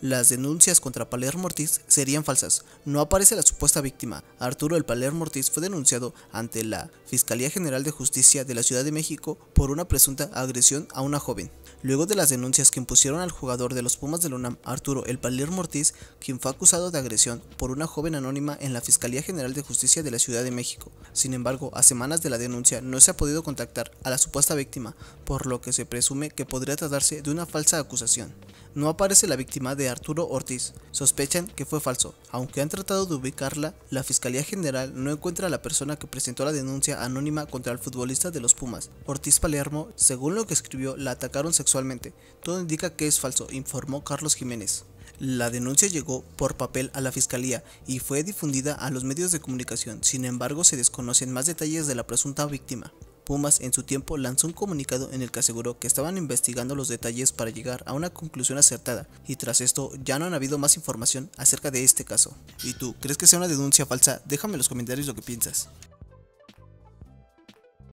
Las denuncias contra Palermo Ortiz serían falsas. No aparece la supuesta víctima. Arturo el Palermo Ortiz fue denunciado ante la Fiscalía General de Justicia de la Ciudad de México por una presunta agresión a una joven. Luego de las denuncias que impusieron al jugador de los Pumas del UNAM, Arturo el Palermo Ortiz, quien fue acusado de agresión por una joven anónima en la Fiscalía General de Justicia de la Ciudad de México. Sin embargo, a semanas de la denuncia no se ha podido contactar a la supuesta víctima, por lo que se presume que podría tratarse de una falsa acusación. No aparece la víctima de Arturo Ortiz sospechan que fue falso. Aunque han tratado de ubicarla, la Fiscalía General no encuentra a la persona que presentó la denuncia anónima contra el futbolista de los Pumas. Ortiz Palermo, según lo que escribió, la atacaron sexualmente. Todo indica que es falso, informó Carlos Jiménez. La denuncia llegó por papel a la fiscalía y fue difundida a los medios de comunicación, sin embargo se desconocen más detalles de la presunta víctima. Pumas en su tiempo lanzó un comunicado en el que aseguró que estaban investigando los detalles para llegar a una conclusión acertada y tras esto ya no han habido más información acerca de este caso. ¿Y tú crees que sea una denuncia falsa? Déjame en los comentarios lo que piensas.